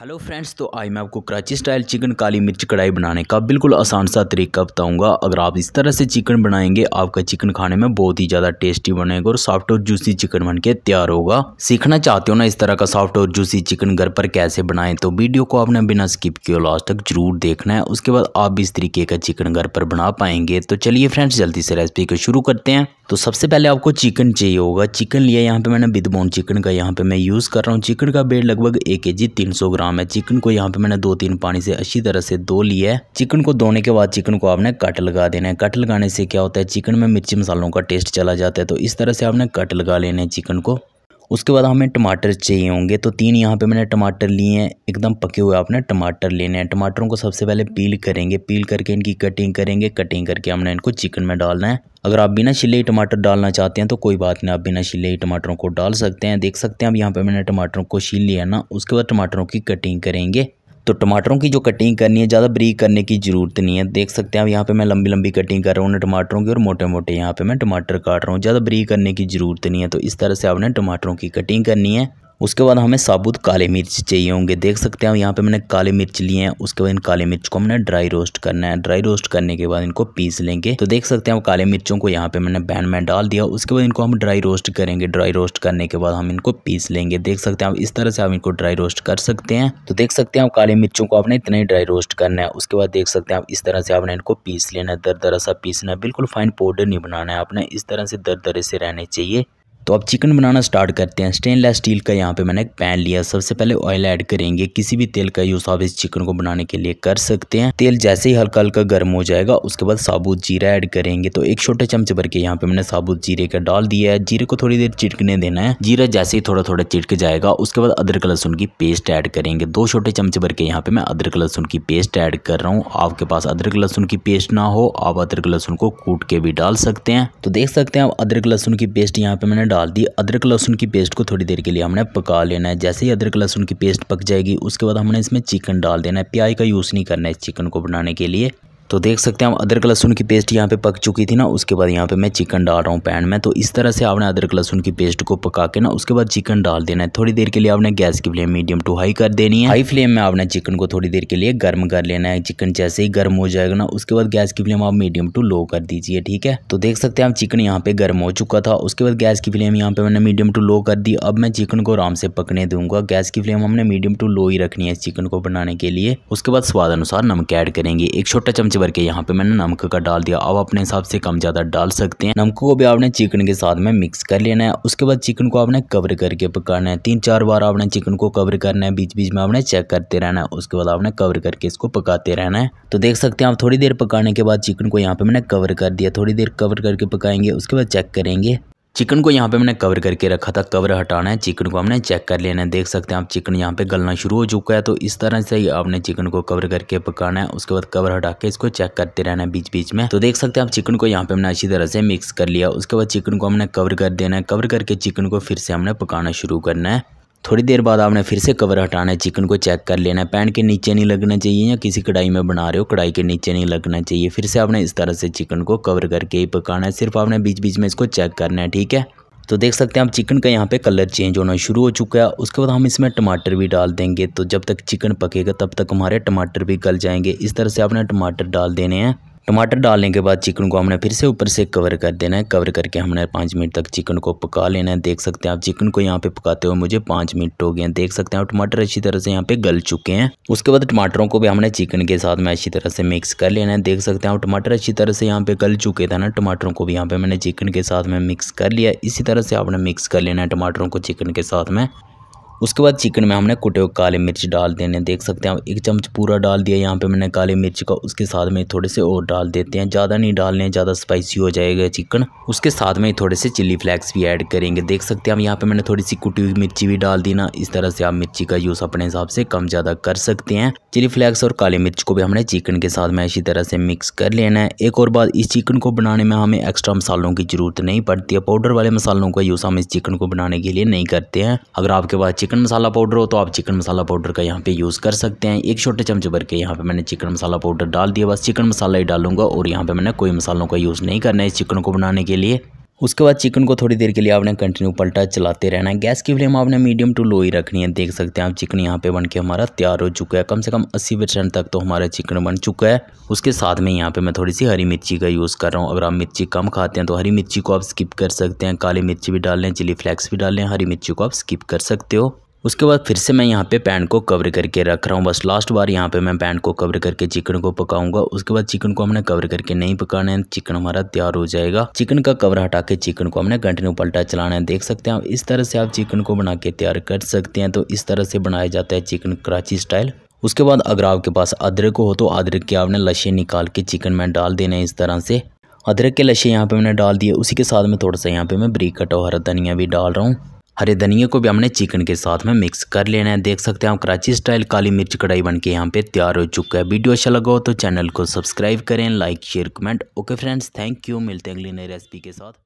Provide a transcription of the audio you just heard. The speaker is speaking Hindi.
हेलो फ्रेंड्स तो आज मैं आपको कराची स्टाइल चिकन काली मिर्च कढ़ाई बनाने का बिल्कुल आसान सा तरीका बताऊंगा अगर आप इस तरह से चिकन बनाएंगे आपका चिकन खाने में बहुत ही ज़्यादा टेस्टी बनेगा और सॉफ्ट और जूसी चिकन बनके तैयार होगा सीखना चाहते हो ना इस तरह का सॉफ्ट और जूसी चिकन घर पर कैसे बनाएं तो वीडियो को आपने बिना स्किप किए लास्ट तक जरूर देखना है उसके बाद आप भी इस तरीके का चिकन घर पर बना पाएंगे तो चलिए फ्रेंड्स जल्दी से रेसिपी को शुरू करते हैं तो सबसे पहले आपको चिकन चाहिए होगा चिकन लिया यहाँ पे मैंने बिदबोन चिकन का यहाँ पे मैं यूज़ कर रहा हूँ चिकन का बेड लगभग एक के जी तीन सौ ग्राम काम है चिकन को यहाँ पे मैंने दो तीन पानी से अच्छी तरह से धो लिया है चिकन को धोने के बाद चिकन को आपने कट लगा देना है कट लगाने से क्या होता है चिकन में मिर्ची मसालों का टेस्ट चला जाता है तो इस तरह से आपने कट लगा लेना है चिकन को उसके बाद हमें टमाटर चाहिए होंगे तो तीन यहाँ पे मैंने टमाटर लिए हैं एकदम पके हुए आपने टमाटर लेने हैं टमाटरों को सबसे पहले पील करेंगे पील करके इनकी कटिंग करेंगे कटिंग करके हमने इनको चिकन में डालना है अगर आप बिना छिले टमाटर डालना चाहते हैं तो कोई बात नहीं आप बिना छिले ही टमाटरों को डाल सकते हैं देख सकते हैं अब यहाँ पे मैंने टमाटरों को छील लिया ना उसके बाद टमाटरों की कटिंग करेंगे तो टमाटरों की जो कटिंग करनी है ज़्यादा ब्रीक करने की ज़रूरत नहीं है देख सकते हैं अब यहाँ पे मैं लंबी लंबी कटिंग कर रहा हूँ टमाटरों की और मोटे मोटे यहाँ पे मैं टमाटर काट रहा हूँ ज़्यादा ब्रीक करने की ज़रूरत नहीं है तो इस तरह से आपने टमाटरों की कटिंग करनी है उसके बाद हमें साबुत काले मिर्च चाहिए होंगे देख सकते हैं यहाँ पे मैंने काले मिर्च लिए हैं उसके बाद इन काले मिर्च को हमने ड्राई रोस्ट करना है ड्राई रोस्ट करने के बाद इनको पीस लेंगे तो देख सकते हैं काले मिर्चों को यहाँ पे मैंने पैन में डाल दिया उसके बाद इनको हम ड्राई रोस्ट करेंगे ड्राई रोस्ट करने के बाद हम इनको पीस लेंगे देख सकते हैं आप इस तरह से आप इनको ड्राई रोस्ट कर सकते हैं तो देख सकते हैं आप काले मिर्चों को आपने इतना ही ड्राई रोस्ट करना है उसके बाद देख सकते हैं आप इस तरह से आपने इनको पीस लेना है दर दरा सा पीसना बिल्कुल फाइन पाउडर नहीं बनाना है आपने इस तरह से दर दरे से रहने चाहिए तो अब चिकन बनाना स्टार्ट करते हैं स्टेनलेस स्टील का यहाँ पे मैंने एक पैन लिया सबसे पहले ऑयल ऐड करेंगे किसी भी तेल का यूज़ आप इस चिकन को बनाने के लिए कर सकते हैं तेल जैसे ही हल्का हल्का गर्म हो जाएगा उसके बाद साबुत जीरा ऐड करेंगे तो एक छोटे चमचे भर के यहाँ पे मैंने साबुत जीरे का डाल दिया है जीरे को थोड़ी देर चिटकने देना है जीरा जैसे ही थोड़ा थोड़ा चिटक जाएगा उसके बाद अदरक लहसुन की पेस्ट ऐड करेंगे दो छोटे चमचे भर के यहाँ पे मैं अदरक लहसुन की पेस्ट ऐड कर रहा हूँ आपके पास अदरक लहसुन की पेस्ट ना हो आप अदरक लहसुन को कूट के भी डाल सकते हैं तो देख सकते हैं आप अदरक लहसुन की पेस्ट यहाँ पे मैंने डाल दी अदरक लहसुन की पेस्ट को थोड़ी देर के लिए हमने पका लेना है जैसे ही अदरक लहसुन की पेस्ट पक जाएगी उसके बाद हमने इसमें चिकन डाल देना है प्याज का यूज़ नहीं करना है इस चिकन को बनाने के लिए तो देख सकते हैं हम अदरक लहसुन की पेस्ट यहाँ पे पक चुकी थी ना उसके बाद यहाँ पे मैं चिकन डाल रहा हूँ पैन में तो इस तरह से आपने अदरक लहसुन की पेस्ट को पका के ना उसके बाद चिकन डाल देना है थोड़ी देर के लिए आपने गैस की फ्लेम मीडियम टू हाई कर देनी है हाई फ्लेम में आपने चिकन को थोड़ी देर के लिए गर्म कर लेना है चिकन जैसे ही गर्म हो जाएगा ना उसके बाद गैस की फ्लेम आप मीडियम टू लो कर दीजिए ठीक है तो देख सकते हैं हम चिकन यहाँ पे गर्म हो चुका था उसके बाद गैस की फ्लेम यहाँ पे मैंने मीडियम टू लो कर दी अब मैं चिकन को आराम से पकने दूंगा गैस की फ्लेम हमने मीडियम टू लो ही रखनी है चिकन को बनाने के लिए उसके बाद स्वाद अनुसार नमक ऐड करेंगे एक छोटा चमचा भर के यहाँ पे मैंने नमक का डाल दिया अब अपने हिसाब से कम ज़्यादा डाल सकते हैं नमक को भी आपने चिकन के साथ में मिक्स कर लेना है उसके बाद चिकन को आपने कवर करके पकाना है तीन चार बार आपने चिकन को कवर करना है बीच बीच में आपने चेक करते रहना है उसके बाद आपने कवर करके इसको पकाते रहना है तो देख सकते हैं आप थोड़ी देर पकाने के बाद चिकन को यहाँ पे मैंने कवर कर दिया थोड़ी देर कवर करके पकाएंगे उसके बाद चेक करेंगे चिकन को यहाँ पे मैंने कवर करके रखा था कवर हटाना है चिकन को हमने चेक कर लेना है देख सकते हैं आप चिकन यहाँ पे गलना शुरू हो चुका है तो इस तरह से ही आपने चिकन को कवर करके पकाना है उसके बाद कवर हटा के इसको चेक करते रहना है बीच बीच में तो देख सकते हैं आप चिकन को यहाँ पे हमने अच्छी तरह से मिक्स कर लिया उसके बाद चिकन को हमने कवर कर देना है कवर करके चिकन को फिर से हमने पकाना शुरू करना है थोड़ी देर बाद आपने फिर से कवर हटाना है चिकन को चेक कर लेना है पैन के नीचे नहीं लगना चाहिए या किसी कढ़ाई में बना रहे हो कढ़ाई के नीचे नहीं लगना चाहिए फिर से आपने इस तरह से चिकन को कवर करके ही पकाना है सिर्फ आपने बीच बीच में इसको चेक करना है ठीक है तो देख सकते हैं आप चिकन का यहाँ पे कलर चेंज होना शुरू हो चुका है उसके बाद हम इसमें टमाटर भी डाल देंगे तो जब तक चिकन पकेगा तब तक हमारे टमाटर भी गल जाएंगे इस तरह से आपने टमाटर डाल देने हैं टमाटर डालने के बाद चिकन को हमने फिर से ऊपर से कवर कर देना है कवर करके हमने पाँच मिनट तक चिकन को पका लेना है देख सकते हैं आप चिकन को यहाँ पे पकाते हुए मुझे पाँच मिनट हो गए हैं देख सकते हैं आप टमाटर अच्छी तरह से यहाँ पे गल चुके हैं उसके बाद टमाटरों को भी हमने चिकन के साथ में अच्छी तरह से मिक्स कर लेना है देख सकते हैं आप टमाटर अच्छी तरह से यहाँ पे गल चुके थे ना टमाटरों को भी यहाँ पे मैंने चिकन के साथ में मिक्स कर लिया इसी तरह से आपने मिक्स कर लेना है टमाटरों को चिकन के साथ में उसके बाद चिकन में हमने कुटे हुए काले मिर्च डाल देने देख सकते हैं आप एक चम्मच पूरा डाल दिया यहाँ पे मैंने काले मिर्च का उसके साथ में थोड़े से और डाल देते हैं ज़्यादा नहीं डालने ज़्यादा स्पाइसी हो जाएगा चिकन उसके साथ में थोड़े से चिली फ्लेक्स भी ऐड करेंगे देख सकते हैं हम यहाँ पर मैंने थोड़ी सी कुटी हुई मिर्ची भी डाल दी ना इस तरह से आप मिर्ची का यूज़ अपने हिसाब से कम ज़्यादा कर सकते हैं चिली फ्लेक्स और काली मिर्च को भी हमने चिकन के साथ में अच्छी तरह से मिक्स कर लेना है एक और बात इस चिकन को बनाने में हमें एक्स्ट्रा मसालों की जरूरत नहीं पड़ती है पाउडर वाले मसालों का यूज़ हम इस चिकन को बनाने के लिए नहीं करते हैं अगर आपके पास चिकन मसाला पाउडर हो तो आप चिकन मसाला पाउडर का यहाँ पे यूज़ कर सकते हैं एक छोटे चमचे भर के यहाँ पे मैंने चिकन मसाला पाउडर डाल दिया बस चिकन मसाला ही डालूंगा और यहाँ पे मैंने कोई मसालों का यूज़ नहीं करना है इस चिकन को बनाने के लिए उसके बाद चिकन को थोड़ी देर के लिए आपने कंटिन्यू पलटा चलाते रहना है गैस की फ्लेम आपने मीडियम टू लो ही रखनी है देख सकते हैं आप चिकन यहाँ पे बन के हमारा तैयार हो चुका है कम से कम 80 परसेंट तक तो हमारा चिकन बन चुका है उसके साथ में यहाँ पे मैं थोड़ी सी हरी मिर्ची का यूज़ कर रहा हूँ अगर आप मिर्ची कम खाते हैं तो हरी मिर्ची को आप स्किप कर सकते हैं काली मिर्ची भी डाल लें चिली फ्लेक्स भी डाल लें हरी मिर्ची को आप स्किप कर सकते हो उसके बाद फिर से मैं यहाँ पे पैन को कवर करके रख रहा हूँ बस लास्ट बार यहाँ पे मैं पैन को कवर करके चिकन को पकाऊंगा उसके बाद चिकन को हमने कवर करके नहीं पकाना है चिकन हमारा तैयार हो जाएगा चिकन का कवर हटा के चिकन को हमने कंटिन्यू पलटा चलाना है देख सकते हैं इस तरह से आप चिकन को बना के तैयार कर सकते हैं तो इस तरह से बनाया जाता है चिकन कराची स्टाइल उसके बाद अगर आपके पास अदरक हो तो अदरक के आपने लशे निकाल के चिकन में डाल देना है इस तरह से अदरक के लशे यहाँ पे मैंने डाल दिए उसी के साथ में थोड़ा सा यहाँ पे मैं ब्रीक कटा हुआ हरा धनिया भी डाल रहा हूँ हरे धनिए को भी हमने चिकन के साथ में मिक्स कर लेना है देख सकते हैं आप कराची स्टाइल काली मिर्च कढ़ाई बन के यहाँ पे तैयार हो चुका है वीडियो अच्छा लगा हो तो चैनल को सब्सक्राइब करें like share comment okay friends thank you मिलते हैं अगली नई रेसिपी के साथ